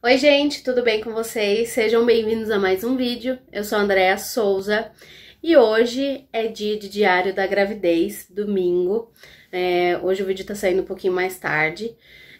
Oi gente, tudo bem com vocês? Sejam bem-vindos a mais um vídeo. Eu sou a Andrea Souza e hoje é dia de diário da gravidez, domingo. É, hoje o vídeo tá saindo um pouquinho mais tarde,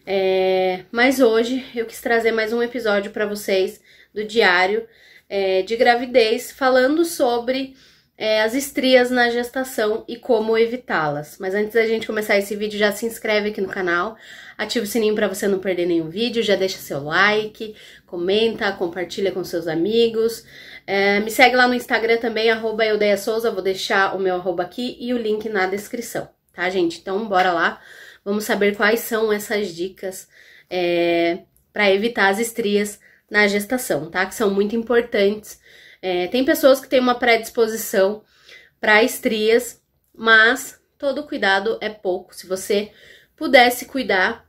é, mas hoje eu quis trazer mais um episódio para vocês do diário é, de gravidez, falando sobre é, as estrias na gestação e como evitá-las. Mas antes da gente começar esse vídeo, já se inscreve aqui no canal, ativa o sininho para você não perder nenhum vídeo, já deixa seu like, comenta, compartilha com seus amigos. É, me segue lá no Instagram também, arroba Souza, vou deixar o meu arroba aqui e o link na descrição, tá, gente? Então, bora lá, vamos saber quais são essas dicas é, para evitar as estrias na gestação, tá? Que são muito importantes é, tem pessoas que têm uma predisposição para estrias, mas todo cuidado é pouco. Se você pudesse cuidar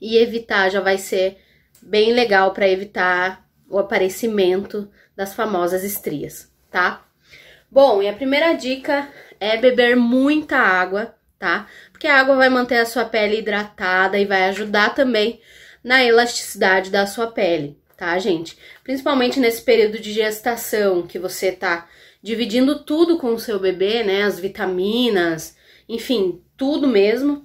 e evitar, já vai ser bem legal para evitar o aparecimento das famosas estrias, tá? Bom, e a primeira dica é beber muita água, tá? Porque a água vai manter a sua pele hidratada e vai ajudar também na elasticidade da sua pele tá, gente? Principalmente nesse período de gestação, que você tá dividindo tudo com o seu bebê, né? As vitaminas, enfim, tudo mesmo.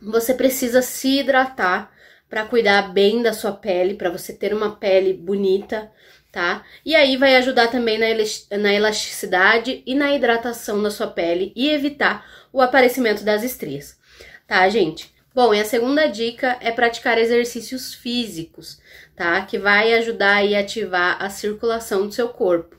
Você precisa se hidratar para cuidar bem da sua pele, para você ter uma pele bonita, tá? E aí vai ajudar também na elasticidade e na hidratação da sua pele e evitar o aparecimento das estrias, tá, gente? Bom, e a segunda dica é praticar exercícios físicos, tá? Que vai ajudar e ativar a circulação do seu corpo.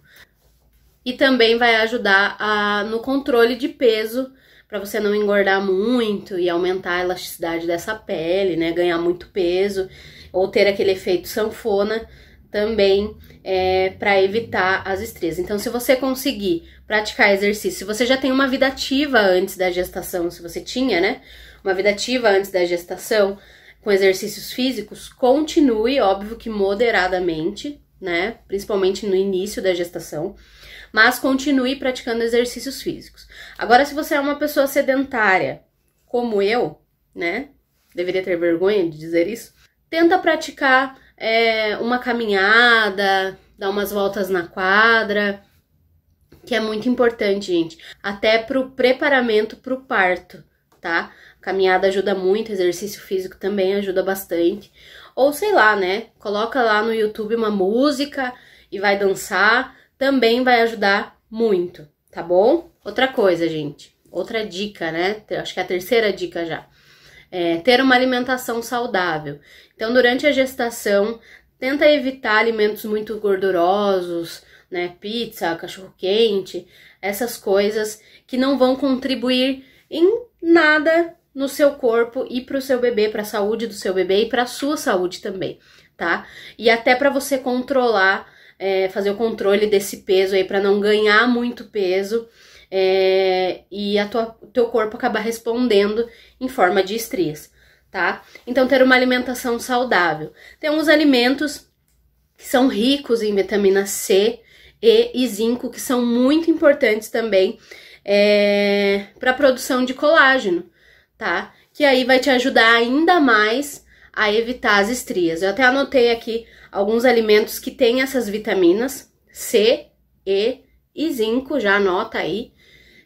E também vai ajudar a, no controle de peso, para você não engordar muito e aumentar a elasticidade dessa pele, né? Ganhar muito peso ou ter aquele efeito sanfona também é, para evitar as estrias. Então, se você conseguir praticar exercício, se você já tem uma vida ativa antes da gestação, se você tinha, né? Uma vida ativa antes da gestação, com exercícios físicos, continue, óbvio que moderadamente, né? Principalmente no início da gestação, mas continue praticando exercícios físicos. Agora, se você é uma pessoa sedentária, como eu, né? Deveria ter vergonha de dizer isso. Tenta praticar é, uma caminhada, dar umas voltas na quadra, que é muito importante, gente. Até pro preparamento pro parto, tá? Caminhada ajuda muito, exercício físico também ajuda bastante. Ou sei lá, né? Coloca lá no YouTube uma música e vai dançar, também vai ajudar muito, tá bom? Outra coisa, gente. Outra dica, né? Acho que é a terceira dica já é, ter uma alimentação saudável. Então, durante a gestação, tenta evitar alimentos muito gordurosos, né, pizza, cachorro quente, essas coisas que não vão contribuir em nada no seu corpo e para o seu bebê, para a saúde do seu bebê e para a sua saúde também, tá? E até para você controlar, é, fazer o controle desse peso aí para não ganhar muito peso é, e a tua, teu corpo acabar respondendo em forma de estresse, tá? Então, ter uma alimentação saudável. Tem uns alimentos que são ricos em vitamina C e, e zinco, que são muito importantes também é, para a produção de colágeno, tá? Que aí vai te ajudar ainda mais a evitar as estrias. Eu até anotei aqui alguns alimentos que têm essas vitaminas C, E e zinco, já anota aí,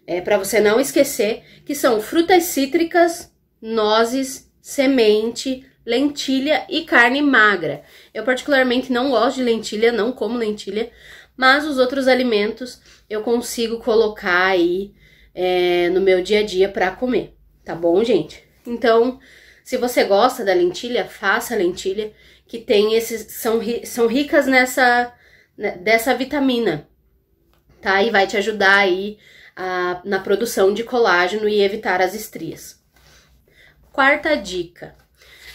é, para você não esquecer, que são frutas cítricas, nozes, semente, lentilha e carne magra. Eu particularmente não gosto de lentilha, não como lentilha, mas os outros alimentos eu consigo colocar aí é, no meu dia a dia para comer, tá bom, gente? Então, se você gosta da lentilha, faça lentilha, que tem esses são, são ricas nessa né, dessa vitamina, tá? E vai te ajudar aí a, na produção de colágeno e evitar as estrias. Quarta dica.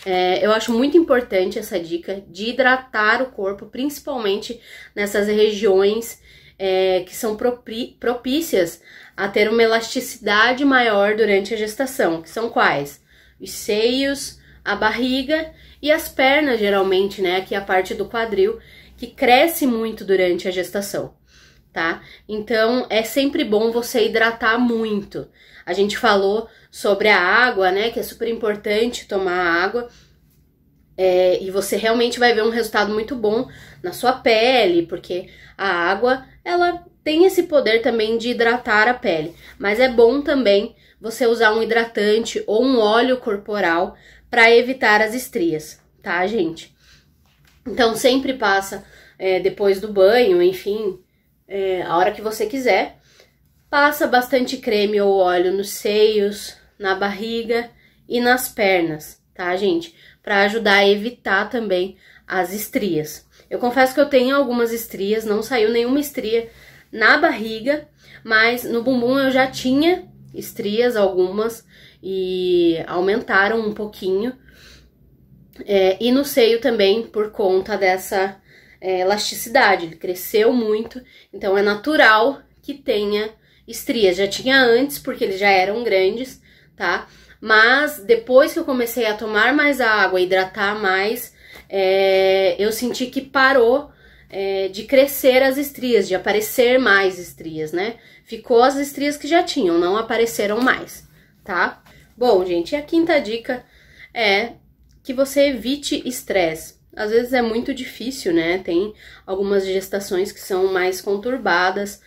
É, eu acho muito importante essa dica de hidratar o corpo, principalmente nessas regiões é, que são propícias a ter uma elasticidade maior durante a gestação, que são quais? Os seios, a barriga e as pernas, geralmente, né? Aqui é a parte do quadril, que cresce muito durante a gestação tá? Então é sempre bom você hidratar muito. A gente falou sobre a água, né? Que é super importante tomar água. É, e você realmente vai ver um resultado muito bom na sua pele, porque a água ela tem esse poder também de hidratar a pele. Mas é bom também você usar um hidratante ou um óleo corporal para evitar as estrias, tá, gente? Então sempre passa é, depois do banho, enfim, é, a hora que você quiser. Passa bastante creme ou óleo nos seios, na barriga e nas pernas, tá, gente? Para ajudar a evitar também as estrias. Eu confesso que eu tenho algumas estrias, não saiu nenhuma estria na barriga, mas no bumbum eu já tinha estrias algumas e aumentaram um pouquinho. É, e no seio também por conta dessa é, elasticidade, ele cresceu muito, então é natural que tenha estrias. Já tinha antes, porque eles já eram grandes, tá? Mas depois que eu comecei a tomar mais água, hidratar mais, é, eu senti que parou é, de crescer as estrias, de aparecer mais estrias, né? Ficou as estrias que já tinham, não apareceram mais, tá? Bom, gente, a quinta dica é que você evite estresse. Às vezes é muito difícil, né? Tem algumas gestações que são mais conturbadas,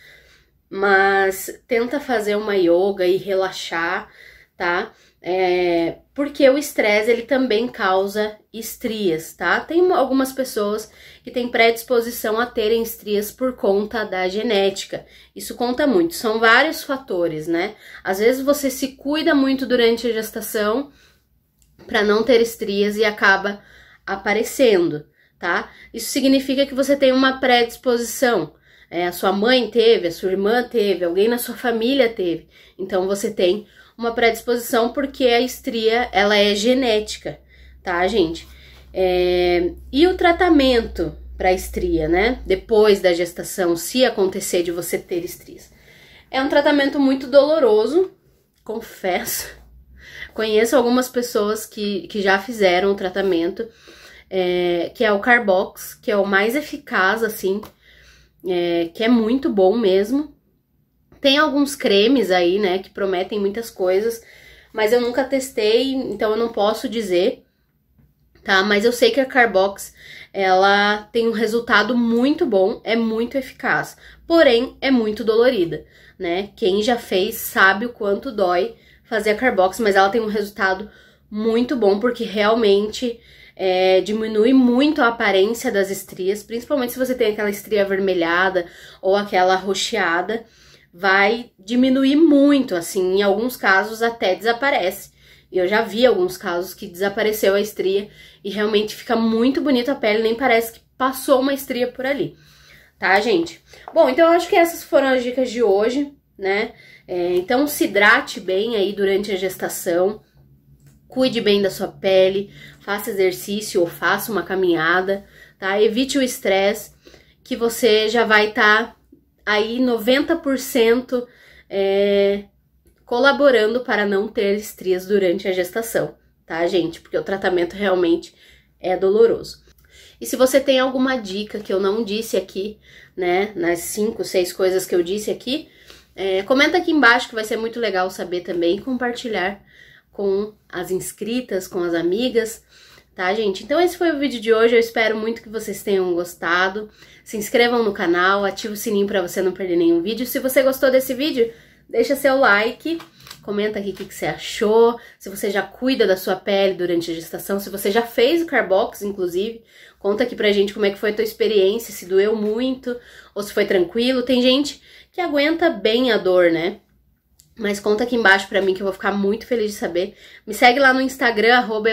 mas tenta fazer uma yoga e relaxar, tá? É, porque o estresse ele também causa estrias, tá? Tem algumas pessoas que têm predisposição a terem estrias por conta da genética. Isso conta muito, são vários fatores, né? Às vezes você se cuida muito durante a gestação para não ter estrias e acaba aparecendo, tá? Isso significa que você tem uma predisposição. É, a sua mãe teve, a sua irmã teve, alguém na sua família teve. Então você tem uma predisposição porque a estria ela é genética, tá, gente? É... E o tratamento para estria, né? Depois da gestação, se acontecer de você ter estrias, é um tratamento muito doloroso, confesso Conheço algumas pessoas que, que já fizeram o tratamento, é, que é o Carbox, que é o mais eficaz, assim, é, que é muito bom mesmo. Tem alguns cremes aí, né, que prometem muitas coisas, mas eu nunca testei, então eu não posso dizer, tá? Mas eu sei que a Carbox, ela tem um resultado muito bom, é muito eficaz, porém é muito dolorida, né? Quem já fez sabe o quanto dói fazer a Carbox, mas ela tem um resultado muito bom, porque realmente é, diminui muito a aparência das estrias, principalmente se você tem aquela estria avermelhada ou aquela rocheada, vai diminuir muito, assim, em alguns casos até desaparece. Eu já vi alguns casos que desapareceu a estria e realmente fica muito bonita a pele, nem parece que passou uma estria por ali, tá, gente? Bom, então eu acho que essas foram as dicas de hoje né? É, então se hidrate bem aí durante a gestação, cuide bem da sua pele, faça exercício ou faça uma caminhada, tá? Evite o estresse, que você já vai estar tá aí 90% é, colaborando para não ter estrias durante a gestação, tá, gente? Porque o tratamento realmente é doloroso. E se você tem alguma dica que eu não disse aqui, né, nas cinco, seis coisas que eu disse aqui, é, comenta aqui embaixo que vai ser muito legal saber também compartilhar com as inscritas, com as amigas, tá, gente? Então esse foi o vídeo de hoje, eu espero muito que vocês tenham gostado. Se inscrevam no canal, ative o sininho para você não perder nenhum vídeo. Se você gostou desse vídeo, deixa seu like, comenta aqui o que, você achou, se você já cuida da sua pele durante a gestação, se você já fez o Carbox, inclusive, conta aqui pra gente como é que foi a tua experiência, se doeu muito ou se foi tranquilo. Tem gente que aguenta bem a dor, né? Mas conta aqui embaixo pra mim que eu vou ficar muito feliz de saber. Me segue lá no Instagram, arroba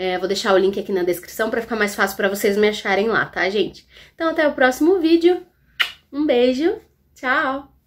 é, vou deixar o link aqui na descrição pra ficar mais fácil pra vocês me acharem lá, tá, gente? Então até o próximo vídeo. Um beijo, tchau!